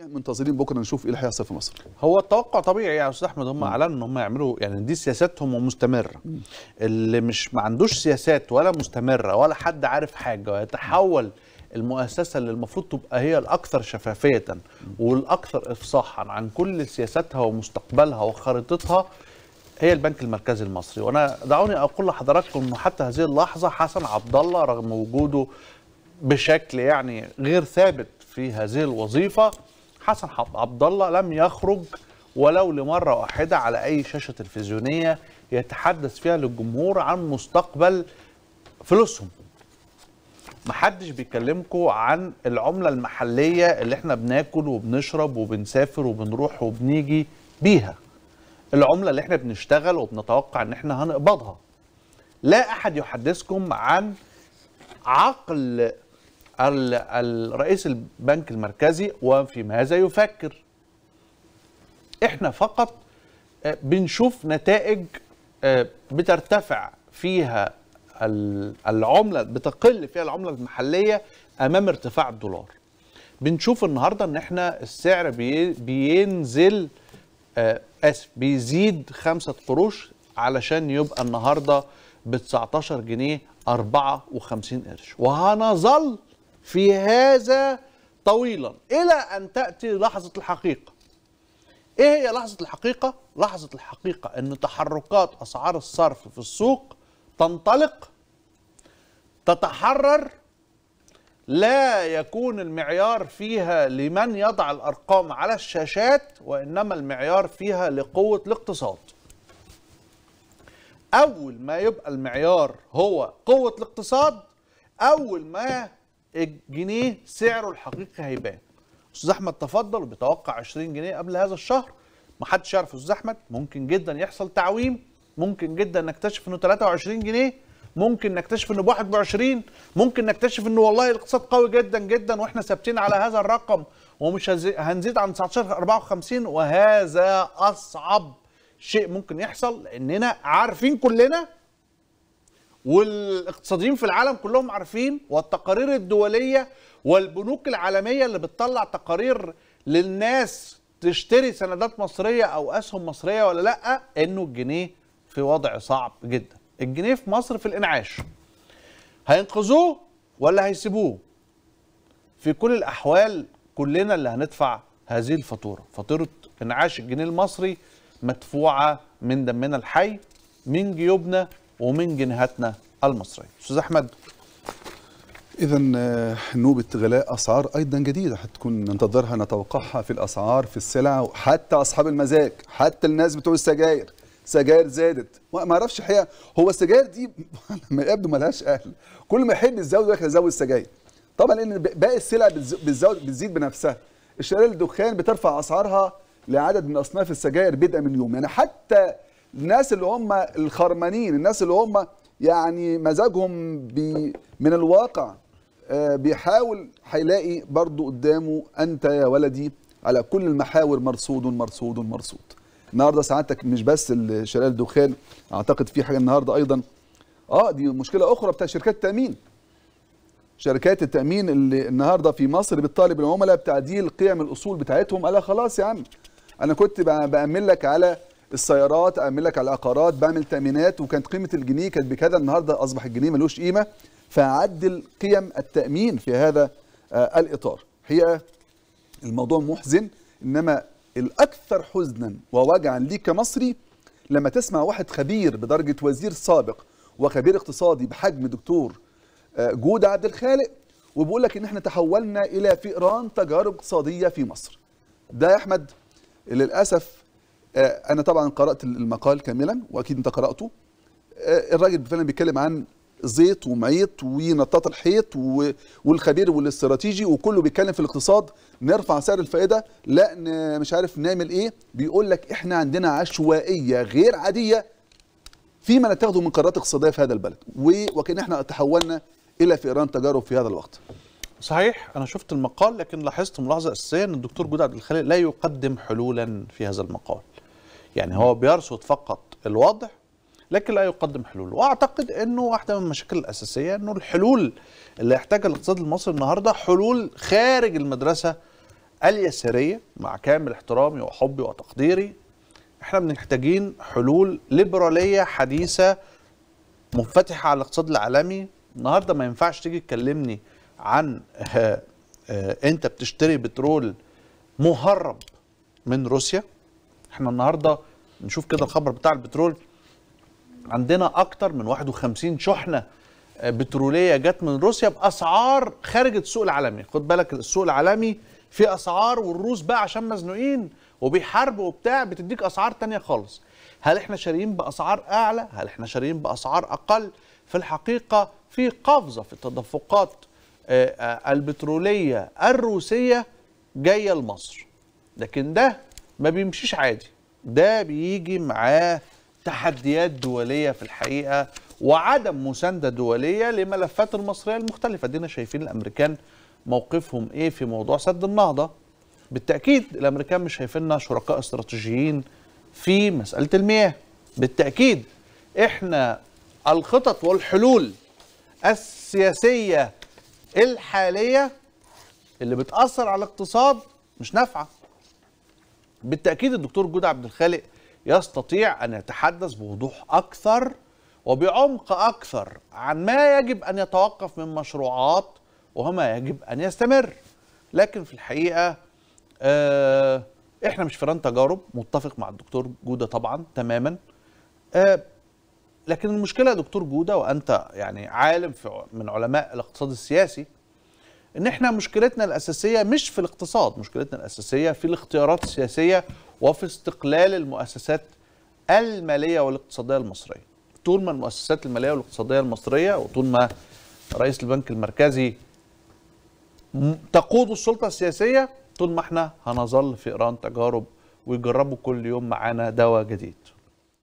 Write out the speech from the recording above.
يعني منتظرين بكره نشوف ايه اللي هيحصل في مصر هو التوقع طبيعي يا استاذ احمد هم نعم. اعلنوا ان هم يعملوا يعني دي سياساتهم ومستمره اللي مش ما عندوش سياسات ولا مستمره ولا حد عارف حاجه ويتحول المؤسسه اللي المفروض تبقى هي الاكثر شفافيه والاكثر افصاحا عن كل سياساتها ومستقبلها وخريطتها هي البنك المركزي المصري وانا دعوني اقول لحضراتكم انه حتى هذه اللحظه حسن عبد الله رغم وجوده بشكل يعني غير ثابت في هذه الوظيفه حسن عبد الله لم يخرج ولو لمره واحده على اي شاشه تلفزيونيه يتحدث فيها للجمهور عن مستقبل فلوسهم محدش بيكلمكم عن العملة المحلية اللي احنا بناكل وبنشرب وبنسافر وبنروح وبنيجي بيها العملة اللي احنا بنشتغل وبنتوقع ان احنا هنقبضها لا احد يحدثكم عن عقل الرئيس البنك المركزي وفي ماذا يفكر احنا فقط آه، بنشوف نتائج آه، بترتفع فيها العملة بتقل فيها العملة المحلية أمام ارتفاع الدولار بنشوف النهاردة ان احنا السعر بينزل آه، آسف بيزيد خمسة قروش علشان يبقى النهاردة ب 19 جنيه 54 قرش وهنظل في هذا طويلا إلى أن تأتي لحظة الحقيقة إيه هي لحظة الحقيقة؟ لحظة الحقيقة أن تحركات أسعار الصرف في السوق تنطلق تتحرر لا يكون المعيار فيها لمن يضع الأرقام على الشاشات وإنما المعيار فيها لقوة الاقتصاد أول ما يبقى المعيار هو قوة الاقتصاد أول ما الجنيه سعره الحقيقي هيبان استاذ احمد تفضل بيتوقع 20 جنيه قبل هذا الشهر ما حدش يعرف استاذ احمد ممكن جدا يحصل تعويم ممكن جدا نكتشف انه 23 جنيه ممكن نكتشف انه ب 21 ممكن نكتشف انه والله الاقتصاد قوي جدا جدا واحنا ثابتين على هذا الرقم ومش هنزيد عن 19 54 وهذا اصعب شيء ممكن يحصل لاننا عارفين كلنا والاقتصاديين في العالم كلهم عارفين والتقارير الدوليه والبنوك العالميه اللي بتطلع تقارير للناس تشتري سندات مصريه او اسهم مصريه ولا لا انه الجنيه في وضع صعب جدا الجنيه في مصر في الانعاش هينقذوه ولا هيسيبوه في كل الاحوال كلنا اللي هندفع هذه الفاتوره فاتوره انعاش الجنيه المصري مدفوعه من دمنا الحي من جيوبنا ومن جنهتنا المصرية أستاذ أحمد إذا آه، نوبة غلاء أسعار أيضا جديدة هتكون ننتظرها نتوقعها في الأسعار في السلع حتى أصحاب المزاج حتى الناس بتوع السجاير سجاير زادت ما اعرفش الحقيقه هو السجاير دي ما يبدو مالهاش اهل كل ما يحب يزود يقول لك هزود السجاير طبعا لان باقي السلع بتزود بتزيد بنفسها الشرائح الدخان بترفع اسعارها لعدد من اصناف السجاير بدءا من يوم يعني حتى الناس اللي هم الخرمانين الناس اللي هم يعني مزاجهم بي من الواقع آه، بيحاول هيلاقي برضه قدامه انت يا ولدي على كل المحاور مرصود مرصود مرصود النهارده سعادتك مش بس شلال الدخان اعتقد في حاجه النهارده ايضا اه دي مشكله اخرى بتاع شركات التامين شركات التامين اللي النهارده في مصر بتطالب العملاء بتعديل قيم الاصول بتاعتهم قال خلاص يا عم انا كنت بامن لك على السيارات اعمل لك على العقارات بعمل تامينات وكانت قيمه الجنيه كانت بكذا النهارده اصبح الجنيه ملوش قيمه فعدل قيم التامين في هذا آه، الاطار هي الموضوع محزن انما الاكثر حزنا ووجعا ليك كمصري لما تسمع واحد خبير بدرجه وزير سابق وخبير اقتصادي بحجم دكتور آه، جود عبد الخالق وبيقول لك ان احنا تحولنا الى فئران تجارب اقتصاديه في مصر ده يا احمد للاسف آه، انا طبعا قرات المقال كاملا واكيد انت قراته آه، الراجل فعلا بيتكلم عن زيط ومعيط ونطاط الحيط والخبير والاستراتيجي وكله بيتكلم في الاقتصاد نرفع سعر الفائده لا مش عارف نعمل ايه بيقول لك احنا عندنا عشوائيه غير عاديه فيما نتخذه من قرارات اقتصاديه في هذا البلد وكان احنا تحولنا الى فئران تجارب في هذا الوقت صحيح انا شفت المقال لكن لاحظت ملاحظه اساسيه ان الدكتور جود عبد الخالق لا يقدم حلولا في هذا المقال يعني هو بيرصد فقط الوضع لكن لا يقدم حلول واعتقد انه واحده من المشاكل الاساسيه انه الحلول اللي يحتاجها الاقتصاد المصري النهارده حلول خارج المدرسه اليساريه مع كامل احترامي وحبي وتقديري احنا بنحتاجين حلول ليبراليه حديثه منفتحه على الاقتصاد العالمي النهارده ما ينفعش تيجي تكلمني عن آه، آه، انت بتشتري بترول مهرب من روسيا احنا النهارده نشوف كده الخبر بتاع البترول عندنا اكتر من 51 شحنه آه، بتروليه جت من روسيا باسعار خارج السوق العالمي خد بالك السوق العالمي في اسعار والروس بقى عشان مزنوقين وبيحاربوا وبتاع بتديك اسعار تانية خالص هل احنا شاريين باسعار اعلى هل احنا شاريين باسعار اقل في الحقيقه في قفزه في التدفقات آه، آه، البتروليه الروسيه جايه لمصر لكن ده ما بيمشيش عادي ده بيجي معاه تحديات دولية في الحقيقة وعدم مساندة دولية لملفات المصرية المختلفة دينا شايفين الأمريكان موقفهم إيه في موضوع سد النهضة بالتأكيد الأمريكان مش شايفيننا شركاء استراتيجيين في مسألة المياه بالتأكيد إحنا الخطط والحلول السياسية الحالية اللي بتأثر على الاقتصاد مش نافعه بالتاكيد الدكتور جود عبد الخالق يستطيع ان يتحدث بوضوح اكثر وبعمق اكثر عن ما يجب ان يتوقف من مشروعات وما يجب ان يستمر لكن في الحقيقه آه، احنا مش فران تجارب متفق مع الدكتور جوده طبعا تماما آه، لكن المشكله يا دكتور جوده وانت يعني عالم في من علماء الاقتصاد السياسي ان احنا مشكلتنا الاساسيه مش في الاقتصاد مشكلتنا الاساسيه في الاختيارات السياسيه وفي استقلال المؤسسات الماليه والاقتصاديه المصريه طول ما المؤسسات الماليه والاقتصاديه المصريه وطول ما رئيس البنك المركزي تقود السلطه السياسيه طول ما احنا هنظل في ايران تجارب ويجربوا كل يوم معانا دواء جديد